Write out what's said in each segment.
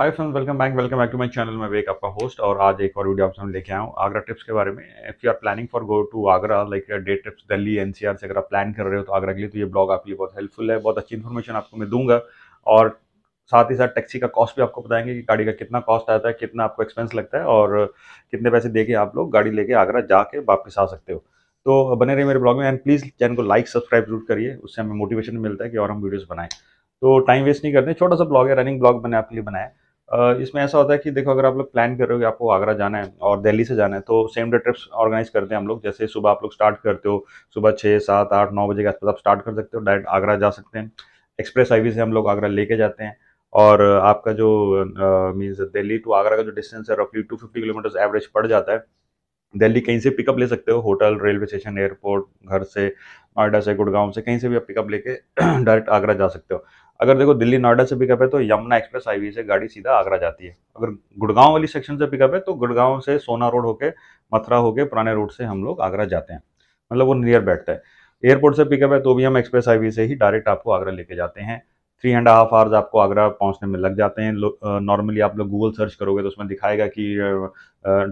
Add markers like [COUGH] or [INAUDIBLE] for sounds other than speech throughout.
hi friends welcome back welcome back to my channel मैं वेक आपका होस्ट और आज एक और वीडियो आप सामने लेके आया हूँ आगरा ट्रिप्स के बारे में if you are planning for go to Agra like day trips Delhi NCR से अगर आप प्लान कर रहे हो तो आगरा के लिए तो ये ब्लॉग आपके लिए बहुत हेल्पफुल है बहुत अच्छी इन्फॉर्मेशन आपको मैं दूंगा और साथ ही साथ टैक्सी का कॉस्ट भी आपको बताएंगे कि गाड़ी का कितना कॉस्ट आता है कितना आपको एक्सपेंस लगता है और कितने पैसे दे के आप लोग गाड़ी लेके आगरा जाके वापस आ सकते हो तो बने रहे मेरे ब्लॉग में एंड प्लीज़ चैनल को लाइक सब्सक्राइब जरूर करिए उससे हमें मोटिवेशन मिलता है कि और हम वीडियोज़ बनाएँ तो टाइम वेस्ट नहीं करते छोटा सा ब्लॉग है रनिंग ब्लॉग मैंने आपके लिए बनाया इसमें ऐसा होता है कि देखो अगर आप लोग प्लान कर रहे हो कि आपको आगरा जाना है और दिल्ली से जाना है तो सेम डे ट्रिप्स ऑर्गेनाइज करते हैं हम लोग जैसे सुबह आप लोग स्टार्ट करते हो सुबह छः सात आठ नौ बजे के आसपास आप स्टार्ट कर सकते हो डायरेक्ट आगरा जा सकते हैं एक्सप्रेस हाईवे से हम लोग आगरा लेके जाते हैं और आपका जो मीन्स दिल्ली टू आगरा का जो डिस्टेंस है रफली टू फिफ्टी किलोमीटर्स एवरेज पड़ जाता है दिल्ली कहीं से पिकअप ले सकते हो होटल रेलवे स्टेशन एयरपोर्ट घर से नोएडा से गुड़गांव से कहीं से भी आप पिकअप लेके डायरेक्ट [CLEARS THROAT] आगरा जा सकते हो अगर देखो दिल्ली नोएडा से पिकअप है तो यमुना एक्सप्रेस हाईवे से गाड़ी सीधा आगरा जाती है अगर गुड़गांव वाली सेक्शन से पिकअप है तो गुड़गांव से सोना रोड होके मथुरा होके पुराने रोड से हम लोग आगरा जाते हैं मतलब वो नियर बैठता है एयरपोर्ट से पिकअप है तो भी हम एक्सप्रेस हाईवे से ही डायरेक्ट आपको आगरा लेके जाते हैं थ्री एंड हाफ आवर्स आपको आगरा पहुंचने में लग जाते हैं नॉर्मली आप लोग गूगल सर्च करोगे तो उसमें दिखाएगा कि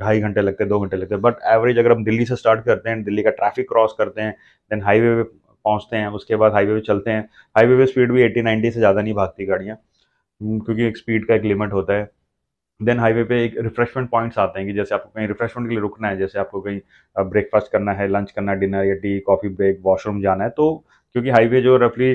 ढाई घंटे लगते हैं दो घंटे लगते हैं बट एवरेज अगर हम दिल्ली से स्टार्ट करते हैं दिल्ली का ट्रैफिक क्रॉस करते हैं देन हाईवे पहुँचते हैं उसके बाद हाईवे पे चलते हैं हाईवे पे स्पीड भी 80 90 से ज़्यादा नहीं भागती गाड़ियाँ हम्म, क्योंकि एक स्पीड का एक लिमिट होता है देन हाईवे पे एक रिफ्रेशमेंट पॉइंट्स आते हैं कि जैसे आपको कहीं रिफ्रेशमेंट के लिए रुकना है जैसे आपको कहीं ब्रेकफास्ट करना है लंच करना है डिनर या टी कॉफ़ी ब्रेक वॉशरूम जाना है तो क्योंकि हाईवे जो रफली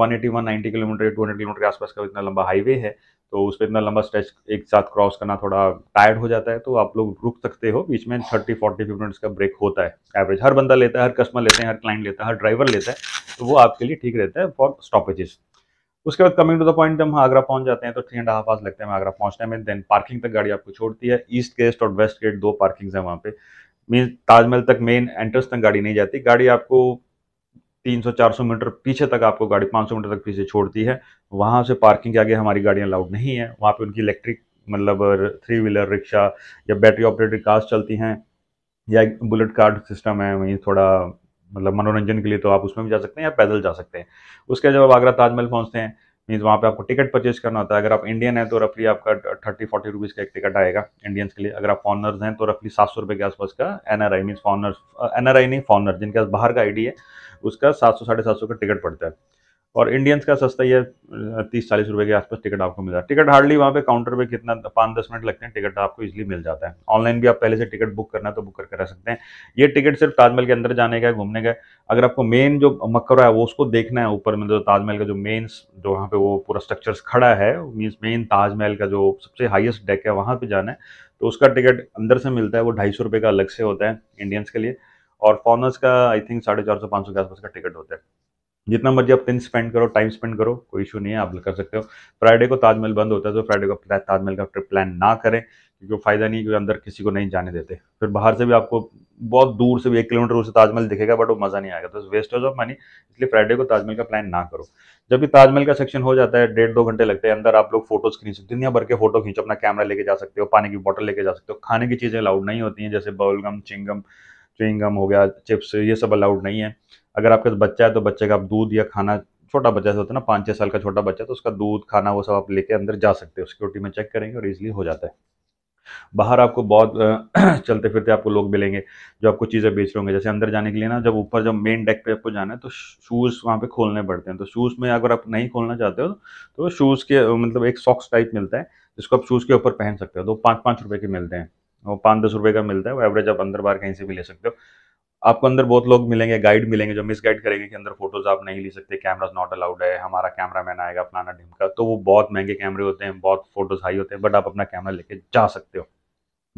one eighty one ninety kilometre या टू हंड्रेड किलोमीटर के आसपास का इतना लंबा हाईवे है तो उस पर इतना लंबा स्ट्रेच एक साथ क्रॉस करना थोड़ा टायर्ड हो जाता है तो आप लोग रुक सकते हो बीच में थर्टी फोर्टी फिफ्टी मिनट्स का ब्रेक होता है एवरेज हर बंदा लेता है हर कस्टमर लेते हैं हर क्लाइंट लेता है हर ड्राइवर लेता है तो वो आपके लिए ठीक रहता है फॉर स्टॉपेजेस उसके बाद कमिंग टू द पॉइंट जब हम आगरा पहुंच जाते हैं तो थ्री एंड हाफ आवर्स लगते हैं आगरा पहुंचने में देन पार्किंग तक गाड़ी आपको छोड़ती है ईस्ट गेस्ट और वेस्ट गेट दो पार्किंग्स हैं वहाँ पे मीन ताजमहल तक मेन एंट्रेंस तक गाड़ी नहीं जाती गाड़ी आपको 300-400 मीटर पीछे तक आपको गाड़ी 500 मीटर तक पीछे छोड़ती है वहाँ से पार्किंग के आगे हमारी गाड़ियाँ अलाउड नहीं है वहाँ पे उनकी इलेक्ट्रिक मतलब थ्री व्हीलर रिक्शा या बैटरी ऑपरेटेड कार्स चलती हैं या बुलेट कार्ड सिस्टम है वहीं थोड़ा मतलब मनोरंजन के लिए तो आप उसमें भी जा सकते हैं या पैदल जा सकते हैं उसके जब आप आगरा ताजमहल पहुँचते हैं मीन्स वहाँ पे आपको टिकट परचेज करना होता है अगर आप इंडियन हैं तो रफली आपका थर्टी फोर्टी रुपीज़ का एक टिकट आएगा इंडियंस के लिए अगर आप फॉरनर्स हैं तो रफली सात सौ रुपये के आसपास का N R I means foreigners N R I नहीं फॉरनर जिनके पास बाहर का आई डी है उसका सात सौ साढ़े सात सौ का टिकट पड़ता है और इंडियंस का सस्ता ही है तीस चालीस रुपये के आसपास टिकट आपको मिल जाता है टिकट हार्डली वहाँ पे काउंटर पे कितना पाँच दस मिनट लगते हैं टिकट आपको इजीली मिल जाता है ऑनलाइन भी आप पहले से टिकट बुक करना तो बुक करके रह सकते हैं ये टिकट सिर्फ ताजमहल के अंदर जाने का है घूमने का अगर आपको मेन जो मक्कर है वो उसको देखना है ऊपर में जो ताजमहल का जो मेन जो वहाँ पर वो पूरा स्ट्रक्चर्स खड़ा है मीन्स मेन ताजमहल का जो सबसे हाइएस्ट डेक है वहाँ पर जाना है तो उसका टिकट अंदर से मिलता है वो ढाई सौ का अलग से होता है इंडियंस के लिए और फॉरनर्स का आई थिंक साढ़े चार सौ पाँच सौ के आसपास का टिकट होता है जितना मर्जी आप दिन स्पेंड करो टाइम स्पेंड करो कोई इशू नहीं है आप कर सकते हो फ्राइडे को ताजमहल बंद होता है तो फ्राइडे को ताजमहल का ट्रिप प्लान ना करें क्योंकि फ़ायदा नहीं क्योंकि अंदर किसी को नहीं जाने देते फिर बाहर से भी आपको बहुत दूर से भी एक किलोमीटर उसे ताजमहल दिखेगा बट वो मज़ा नहीं आएगा तो वेस्ट ऑफ मनी इसलिए फ्राइडे को ताजमहल का प्लान ना करो जब भी ताजमहल का सेक्शन हो जाता है डेढ़ दो घंटे लगते हैं अंदर आप लोग फोटोज खींच सकते दुनिया भर के फोटो खींचो अपना कैमरा लेके जा सकते हो पानी की बॉटल लेके जा सकते हो खाने की चीज़ें अलाउड नहीं होती हैं जैसे बबलगम चिंगम चिंगम हो गया चिप्स ये सब अलाउड नहीं है अगर आपके बच्चा है तो बच्चे का आप दूध या खाना छोटा बच्चा होता है ना पाँच छः साल का छोटा बच्चा तो उसका दूध खाना वो सब आप लेके अंदर जा सकते हो सिक्योरिटी में चेक करेंगे और ईजिली हो जाता है बाहर आपको बहुत [CLEARS THROAT] चलते फिरते आपको लोग मिलेंगे जो आपको चीज़ें बेच रहे होंगे जैसे अंदर जाने के लिए ना जब ऊपर जब मेन डेक पे आपको जाना है तो शूज़ वहाँ पे खोलने पड़ते हैं तो शूज़ में अगर आप नहीं खोलना चाहते हो तो शूज़ के मतलब एक सॉक्स टाइप मिलता है जिसको आप शूज़ के ऊपर पहन सकते हो तो पाँच पाँच रुपये के मिलते हैं वो पाँच दस रुपये का मिलता है वो एवरेज आप अंदर बाहर कहीं से भी ले सकते हो आपको अंदर बहुत लोग मिलेंगे गाइड मिलेंगे जो मिस गाइड करेंगे कि अंदर फोटोज आप नहीं ले सकते कैमराज नॉट अलाउड है हमारा कैमरा मैन आएगा फलाना ढिमका तो वो बहुत महंगे कैमरे होते हैं बहुत फोटोज हाई होते हैं बट आप अपना कैमरा लेके जा सकते हो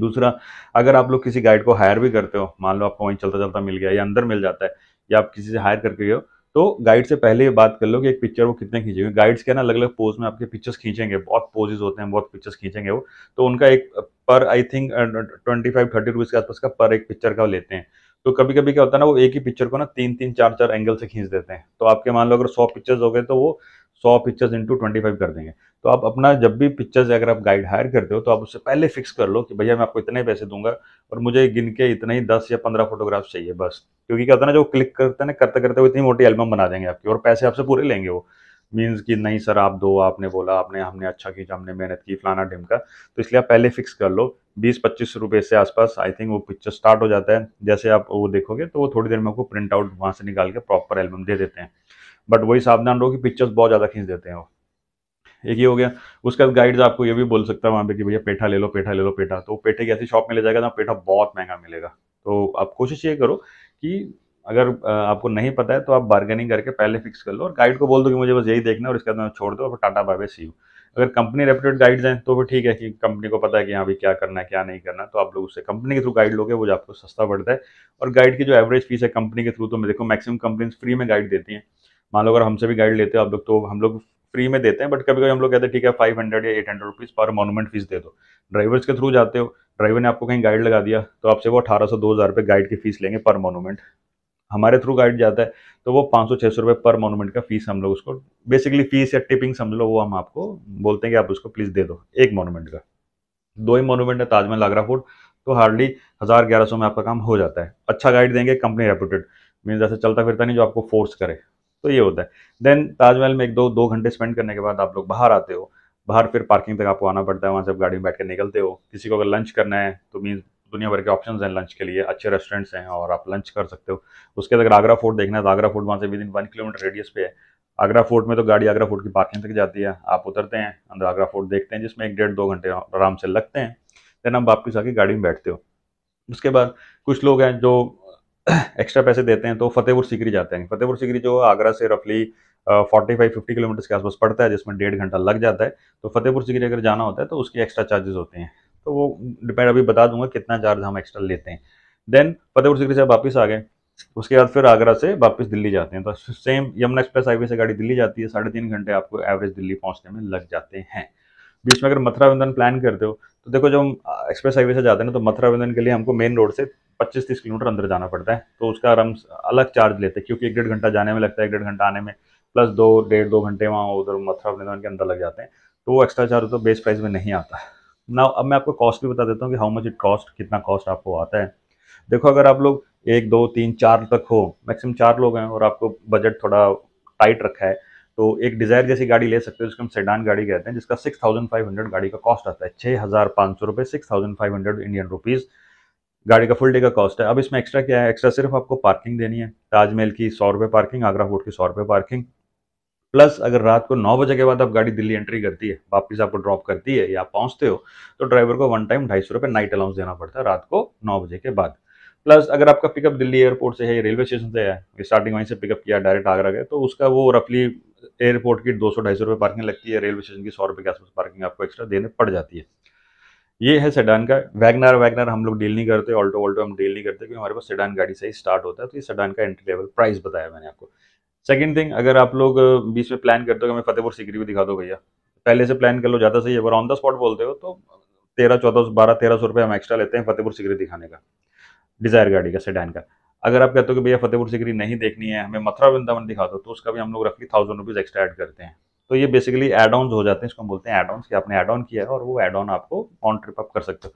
दूसरा अगर आप लोग किसी गाइड को हायर भी करते हो मान लो आपको वहीं चलता चलता मिल गया या अंदर मिल जाता है या आप किसी से हायर करके गए हो तो गाइड से पहले ये बात कर लो कि एक पिक्चर वो कितने खींचेंगे गाइड्स के ना अलग अलग पोज में आपके पिक्चर्स खींचेंगे बहुत पोजेज होते हैं बहुत पिक्चर्स खींचेंगे वो तो उनका एक पर I think twenty five thirty rupees के आसपास का पर एक पिक्चर का लेते हैं तो कभी कभी क्या होता है ना वो एक ही पिक्चर को ना तीन तीन चार चार एंगल से खींच देते हैं तो आपके मान लो अगर सौ पिक्चर्स हो गए तो वो सौ पिक्चर्स इंटू ट्वेंटी फाइव कर देंगे तो आप अपना जब भी पिक्चर्स अगर आप गाइड हायर करते हो तो आप उससे पहले फिक्स कर लो कि भैया मैं आपको इतने पैसे दूंगा और मुझे गिन के इतना ही दस या पंद्रह फोटोग्राफ्स चाहिए बस क्योंकि क्या होता है ना जो क्लिक करते हैं करते करते वो इतनी मोटी एल्बम बना देंगे आपकी और पैसे आपसे पूरे लेंगे वो मीन्स कि नहीं सर आप दो आपने बोला आपने हमने अच्छा खींचा हमने मेहनत की फलाना का तो इसलिए आप पहले फिक्स कर लो बीस पच्चीस रुपये से आसपास आई थिंक वो पिक्चर स्टार्ट हो जाता है जैसे आप वो देखोगे तो वो थोड़ी देर में आपको प्रिंट आउट वहाँ से निकाल के प्रॉपर एल्बम दे देते हैं बट वही सावधान रहो कि पिक्चर्स बहुत ज़्यादा खींच देते हैं वो एक ही हो गया उसके बाद गाइड्स आपको ये भी बोल सकता है वहाँ पे कि भैया पेठा ले लो पेठा ले लो पेठा तो पेठे की ऐसी शॉप में ले जाएगा जहाँ पेठा बहुत महंगा मिलेगा तो आप कोशिश ये करो कि अगर आपको नहीं पता है तो आप बार्गेनिंग करके पहले फिक्स कर लो और गाइड को बोल दो कि मुझे बस यही देखना है और इसके बाद छोड़ दो और tata bye bye see you अगर कंपनी रेपुटेड गाइड्स हैं तो भी ठीक है कि कंपनी को पता है कि यहाँ भी क्या करना है क्या नहीं करना तो आप लोग उससे कंपनी के थ्रू गाइड लोगे वो आपको सस्ता पड़ता है और गाइड की जो एवरेज फीस है कंपनी के थ्रू तो मैं देखो मैक्सिमम कंपनीज फ्री में गाइड देती हैं मान लो अगर हमसे भी गाइड लेते हो आप लोग तो हम लोग फ्री में देते हैं बट कभी कभी हम लोग कहते हैं ठीक है फाइव हंड्रेड या एट हंड्रेड रुपीज़ पर मोनूमेंट फीस दे दो ड्राइवर्स के थ्रू जाते हो ड्राइवर ने आपको कहीं गाइड लगा दिया तो आपसे वो अठारह सौ दो हज़ार रुपये गाइड की फीस लेंगे पर मोनूमेंट हमारे थ्रू गाइड जाता है तो वो पाँच सौ छः सौ रुपये पर मोनूमेंट का फीस हम लोग उसको बेसिकली फीस या टिपिंग समझ लो वो हम आपको बोलते हैं कि आप उसको प्लीज़ दे दो एक मोनूमेंट का दो ही मोनूमेंट है ताजमहल आगरा फोर्ट तो हार्डली हज़ार ग्यारह सौ में आपका काम हो जाता है अच्छा गाइड देंगे कंपनी रेपूटेड मीन जैसे चलता फिरता नहीं जो आपको फोर्स करे तो ये होता है देन ताजमहल में एक दो दो घंटे स्पेंड करने के बाद आप लोग बाहर आते हो बाहर फिर पार्किंग तक आपको आना पड़ता है वहाँ से आप गाड़ी में बैठ कर निकलते हो किसी को अगर लंच करना है तो मीन्स दुनिया भर के ऑप्शन हैं लंच के लिए अच्छे रेस्टोरेंट्स हैं और आप लंच कर सकते हो उसके अगर आगरा फोर्ट देखना है तो आगरा फोर्ट वहाँ से within one kilometre radius पे है आगरा फोर्ट में तो गाड़ी आगरा फोर्ट की पार्किंग तक जाती है आप उतरते हैं अंदर आगरा फोर्ट देखते हैं जिसमें एक डेढ़ दो घंटे आराम से लगते हैं देन आप वापस आके गाड़ी में बैठते हो उसके बाद कुछ लोग हैं जो एक्स्ट्रा पैसे देते हैं तो फतेहपुर सीकरी जाते हैं फतेहपुर सीकरी जो आगरा से रफली फोर्टी फाइव फिफ्टी किलोमीटर्स के आसपास पड़ता है जिसमें डेढ़ घंटा लग जाता है तो फतेहपुर सीकरी अगर जाना होता है तो उसके एक्स्ट्रा चार्जेस होते हैं तो वो डिपेंड अभी बता दूंगा कितना चार्ज हम एक्स्ट्रा लेते हैं देन फतेहपुर सीकरी से वापस आ गए उसके बाद फिर आगरा से वापस दिल्ली जाते हैं तो सेम यमुना एक्सप्रेस हाईवे से गाड़ी दिल्ली जाती है साढ़े तीन घंटे आपको एवरेज दिल्ली पहुंचने में लग जाते हैं बीच में अगर मथुरा वंदन प्लान करते हो तो देखो जब हम एक्सप्रेस हाईवे से जाते हैं तो मथुरा वंदन के लिए हमको मेन रोड से 25-30 किलोमीटर अंदर जाना पड़ता है तो उसका आराम अलग चार्ज लेते हैं क्योंकि एक डेढ़ घंटा जाने में लगता है एक डेढ़ घंटा आने में प्लस दो डेढ़ दो घंटे वहाँ उधर मथुरा वृंदन के अंदर लग जाते हैं तो वो एक्स्ट्रा चार्ज तो बेस प्राइस में नहीं आता नाउ अब मैं आपको कॉस्ट भी बता देता हूँ कि हाउ मच इट कॉस्ट कितना कॉस्ट आपको आता है देखो अगर आप लोग एक दो तीन चार तक हो मैक्सिमम चार लोग हैं और आपको बजट थोड़ा टाइट रखा है तो एक डिज़ायर जैसी गाड़ी ले सकते हो जिसको हम सेडान गाड़ी कहते हैं जिसका सिक्स थाउजेंड फाइव हंड्रेड गाड़ी का कॉस्ट आता है छः हज़ार पाँच सौ रुपये six thousand five hundred Indian rupees गाड़ी का फुल डे का कॉस्ट है अब इसमें एक्स्ट्रा क्या है एक्स्ट्रा सिर्फ आपको पार्किंग देनी है ताजमहल की सौ रुपये पार्किंग आगरा फोर्ट की सौ रुपये पार्किंग प्लस अगर रात को नौ बजे के बाद आप गाड़ी दिल्ली एंट्री करती है वापस आपको ड्रॉप करती है या आप पहुँचते हो तो ड्राइवर को वन टाइम ढाई सौ रुपये नाइट अलाउंस देना पड़ता है रात को नौ बजे के बाद प्लस अगर आपका पिकअप दिल्ली एयरपोर्ट से है या रेलवे स्टेशन से है स्टार्टिंग वहीं से पिकअप किया डायरेक्ट आगरा गए तो उसका वो रफली एयरपोर्ट की दो सौ ढाई सौ रुपये पार्किंग लगती है रेलवे स्टेशन की सौ रुपये के आसपास पार्किंग आपको एक्स्ट्रा देने पड़ जाती है ये है सेडान का वैगनार वैगनार हम लोग डील नहीं करते ऑल्टो ऑल्टो हम डील नहीं करते क्योंकि हमारे पास सेडान गाड़ी से ही स्टार्ट होता है तो ये सेडान का एंट्री लेवल प्राइस बताया मैंने आपको सेकंड थिंग अगर आप लोग बीच में प्लान करते हो कि मैं फतेहपुर सीकरी भी दिखा दो भैया पहले से प्लान कर लो ज़्यादा सही अगर ऑन द स्पॉट बोलते हो तो तेरह चौदह सौ बारह तेरह सौ रुपये हम एक्स्ट्रा लेते हैं फतेहपुर सीकरी दिखाने का डिज़ायर गाड़ी का सेडान का अगर आप कहते हो कि भैया फतेहपुर सीकरी नहीं देखनी है हमें मथुरा वृंदावन दिखा दो तो उसका भी हम लोग रफली थाउजेंड रुपीज़ एक्स्ट्रा ऐड करते हैं तो ये बेसिकली एड ऑन हो जाते हैं इसको हम बोलते हैं एड ऑन कि आपने एड ऑन किया है और वो एड ऑन आपको ऑन ट्रिप अप कर सकते हो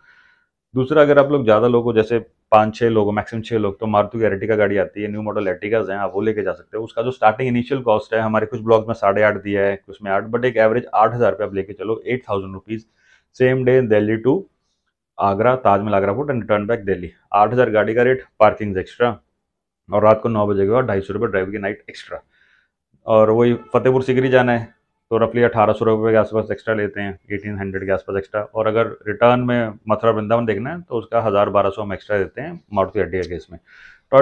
दूसरा अगर आप लोग ज़्यादा लोग जैसे पाँच छः लोग मैक्सिमम छः लोग तो मारुति की एरटिका गाड़ी आती है न्यू मॉडल एटिकाज हैं आप वो लेके जा सकते हैं उसका जो स्टार्टिंग इनिशियल कॉस्ट है हमारे कुछ ब्लॉग में साढ़े आठ दिया है कुछ में आठ बट एक एवरेज आठ हज़ार रुपये आप लेके चलो eight thousand rupees same day Delhi to Agra Taj Mahal Agra fort and return back Delhi आठ हज़ार गाड़ी का रेट पार्किंग एक्स्ट्रा और रात को नौ बजे के बाद ढाई सौ रुपये ड्राइव की नाइट एक्स्ट्रा और वही फतेहपुर सिकरी जाना है तो रफली अठारह सौ रुपये के आसपास एक्स्ट्रा लेते हैं एटीन हंड्रेड के आसपास एक्स्ट्रा और अगर रिटर्न में मथुरा वृंदावन देखना है तो उसका हज़ार बारह सौ हम एक्स्ट्रा देते हैं मारुति अड्डी के केस में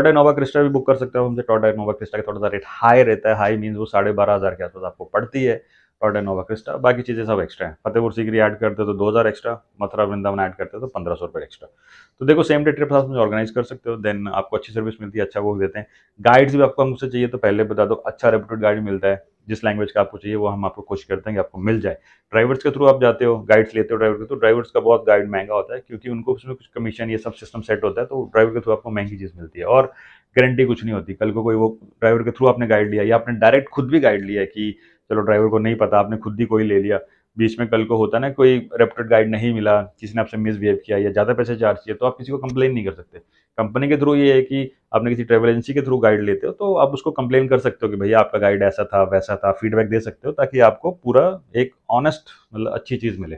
इनोवा क्रिस्टा भी बुक कर सकते हो हमसे टोटा इनोवा क्रिस्टा का थोड़ा सा रेट हाई रहता है हाई मीन वो साढ़े बारह हज़ार के आसपास आपको पड़ती है टोटा इनोवा क्रिस्टा बाकी चीज़ें सब एक्स्ट्रा हैं फतेहपुर सीकरी ऐड करते तो दो हज़ार एक्स्ट्रा मथुरा वृंदावन ऐड करते तो पंद्रह सौ रुपये एक्स्ट्रा तो देखो सेम डे ट्रिप आप ऑर्गेनाइज कर सकते हो देन आपको अच्छी सर्विस मिलती है अच्छा वो देते हैं गाइड्स भी आपको हमसे चाहिए तो पहले बता दो अच्छा रेपुटेड गाइड मिलता है जिस लैंग्वेज का आपको चाहिए वो हम आपको कोशिश करते हैं कि आपको मिल जाए ड्राइवर्स के थ्रू आप जाते हो गाइड्स लेते हो ड्राइवर के थ्रू ड्राइवर्स का बहुत गाइड महंगा होता है क्योंकि उनको उसमें कुछ कमीशन ये सब सिस्टम सेट होता है तो ड्राइवर के थ्रू आपको महंगी चीज़ मिलती है और गारंटी कुछ नहीं होती कल को कोई वो ड्राइवर के थ्रू आपने गाइड लिया या आपने डायरेक्ट खुद भी गाइड लिया कि चलो ड्राइवर को नहीं पता आपने खुद ही कोई ले लिया बीच में कल को होता ना कोई रेप्टेड गाइड नहीं मिला किसी ने आपसे मिसबिहेव किया या ज़्यादा पैसे चार्ज किया तो आप किसी को कंप्लेन नहीं कर सकते कंपनी के थ्रू ये है कि आपने किसी ट्रेवल एजेंसी के थ्रू गाइड लेते हो तो आप उसको कंप्लेन कर सकते हो कि भैया आपका गाइड ऐसा था वैसा था फीडबैक दे सकते हो ताकि आपको पूरा एक ऑनेस्ट मतलब अच्छी चीज़ मिले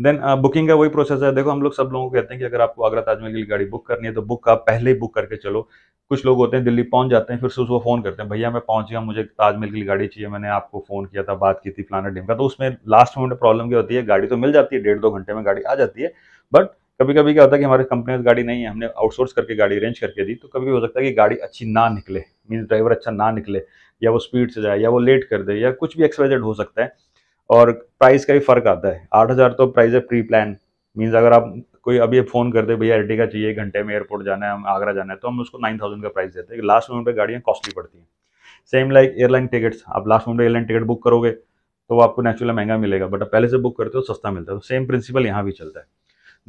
देन बुकिंग uh, का वही प्रोसेस है देखो हम लोग सब लोगों को कहते हैं कि अगर आपको आगरा ताजमहल के लिए गाड़ी बुक करनी है तो बुक आप पहले ही बुक करके चलो कुछ लोग होते हैं दिल्ली पहुंच जाते हैं फिर सुबह वो फ़ोन करते हैं भैया मैं पहुंच गया मुझे ताजमहल की गाड़ी चाहिए मैंने आपको फ़ोन किया था बात की थी फ्लाना डीम का तो उसमें लास्ट मोमेंट प्रॉब्लम क्या होती है गाड़ी तो मिल जाती है डेढ़ दो घंटे में गाड़ी आ जाती है बट कभी कभी क्या होता है कि हमारे कंपनी में गाड़ी नहीं है हमने आउटसोर्स करके गाड़ी अरेंज करके दी तो कभी हो सकता है कि गाड़ी अच्छी ना निकले मीन ड्राइवर अच्छा ना निकले या वो स्पीड से जाए या वो लेट कर दे या कुछ भी एक्सवाइजेड हो सकता है और प्राइस का भी फ़र्क आता है आठ हज़ार तो प्राइस है प्री प्लान मीन्स अगर आप कोई अभी फ़ोन कर दे भैया का चाहिए घंटे में एयरपोर्ट जाना है हम आगरा जाना है तो हम उसको नाइन थाउजेंड का प्राइस देते हैं लास्ट मोमेंट पर गाड़ियाँ कॉस्टली पड़ती हैं सेम लाइक एयरलाइन टिकट्स आप last moment airline ticket book करोगे तो आपको नेचुरल महंगा मिलेगा बट आप पहले से बुक करते हो सस्ता मिलता है तो सेम प्रिंसिपल यहाँ भी चलता है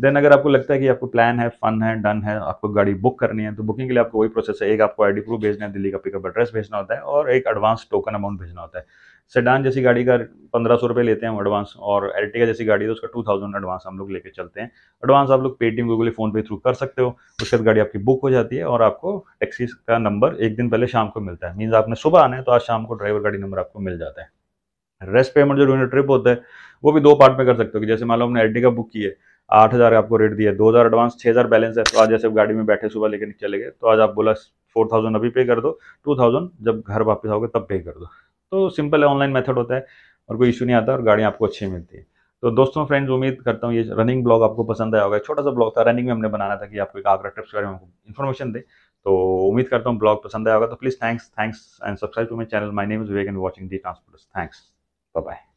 देन अगर आपको लगता है कि आपको प्लान है फन है डन है आपको गाड़ी बुक करनी है तो बुकिंग के लिए आपको वही प्रोसेस है एक आपको आईडी प्रूफ भेजना है दिल्ली का पिकअप एड्रेस भेजना होता है और एक एडवांस टोकन अमाउंट भेजना होता है सेडान जैसी गाड़ी का पंद्रह सौ रुपये लेते हैं हम एडवांस और का जैसी गाड़ी है उसका टू थाउजेंड एडवांस हम लोग लेके चलते हैं एडवांस आप लोग Paytm Google PhonePe through कर सकते हो उसके बाद गाड़ी आपकी बुक हो जाती है और आपको टैक्सी का नंबर एक दिन पहले शाम को मिलता है मीन्स आपने सुबह आना है तो आज शाम को ड्राइवर गाड़ी नंबर आपको मिल जाता है रेस्ट पेमेंट जो ड्यूरिंग ट्रिप होता है वो भी दो पार्ट में कर सकते हो कि जैसे मान लो हमने का बुक की है आठ हज़ार आपको रेट दिया दो हज़ार एडवांस छः हज़ार बैलेंस है तो आज जैसे गाड़ी में बैठे सुबह लेकर चले गए तो आज आप बोला फोर थाउजेंड अभी पे कर दो टू थाउजेंड जब घर वापस आओगे तब पे कर दो तो सिंपल है ऑनलाइन मेथड होता है और कोई इशू नहीं आता और गाड़ियाँ आपको अच्छी मिलती है तो दोस्तों फ्रेंड्स उम्मीद करता हूँ ये रनिंग ब्लॉग आपको पसंद आया होगा छोटा सा ब्लॉग था रनिंग में हमने बनाना था कि आपको एक आगरा ट्रिप्स के बारे में इन्फॉर्मेशन दे तो उम्मीद करता हूँ ब्लॉग पसंद आया होगा तो please thanks thanks and subscribe to my channel my name is Vivek and watching the transport thanks bye